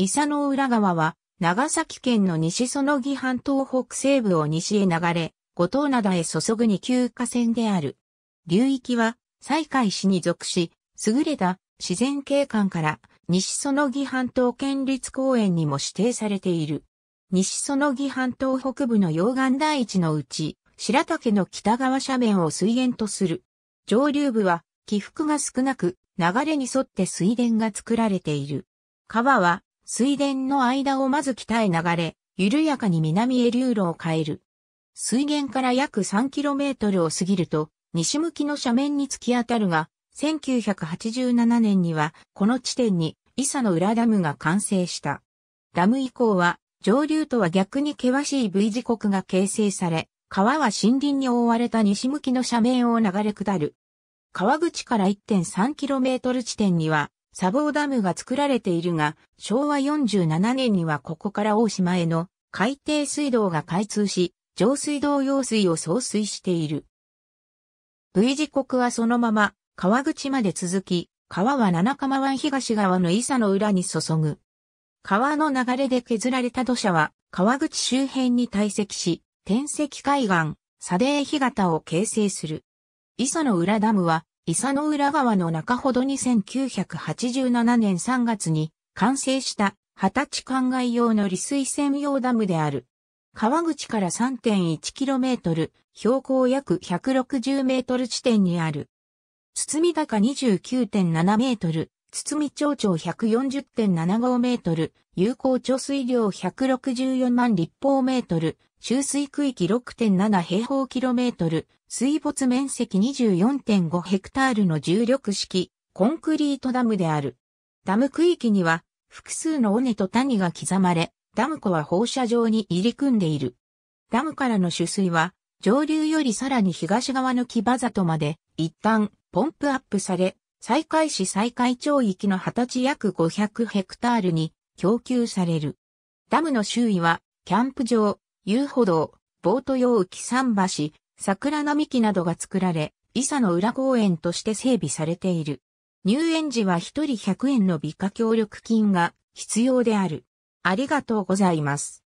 伊佐の浦川は、長崎県の西園木半島北西部を西へ流れ、五島灘へ注ぐ二級河川である。流域は、西海市に属し、優れた自然景観から西園木半島県立公園にも指定されている。西園木半島北部の溶岩台地のうち、白岳の北側斜面を水源とする。上流部は起伏が少なく、流れに沿って水田が作られている。川は水田の間をまず北へ流れ、緩やかに南へ流路を変える。水源から約 3km を過ぎると、西向きの斜面に突き当たるが、1987年には、この地点に、伊佐の浦ダムが完成した。ダム以降は、上流とは逆に険しい V 字国が形成され、川は森林に覆われた西向きの斜面を流れ下る。川口から 1.3km 地点には、砂防ダムが作られているが、昭和47年にはここから大島への海底水道が開通し、上水道用水を送水している。V 時刻はそのまま川口まで続き、川は七釜湾東側の伊佐の裏に注ぐ。川の流れで削られた土砂は川口周辺に堆積し、天石海岸、砂泥干潟を形成する。伊佐の裏ダムは伊佐の浦川の中ほどに1987年3月に完成した二十歳灌漑用の利水専用ダムである。川口から 3.1km、標高約 160m 地点にある。堤高 29.7m、堤町長140.75メートル、有効貯水量164万立方メートル、注水区域6.7平方キロメートル、水没面積24.5ヘクタールの重力式、コンクリートダムである。ダム区域には、複数の尾根と谷が刻まれ、ダム湖は放射状に入り組んでいる。ダムからの取水は、上流よりさらに東側の木場里まで、一旦、ポンプアップされ、西海市西海町域の二十歳約500ヘクタールに供給される。ダムの周囲は、キャンプ場、遊歩道、ボート用浮き桟橋、桜並木などが作られ、伊佐の裏公園として整備されている。入園時は一人100円の美化協力金が必要である。ありがとうございます。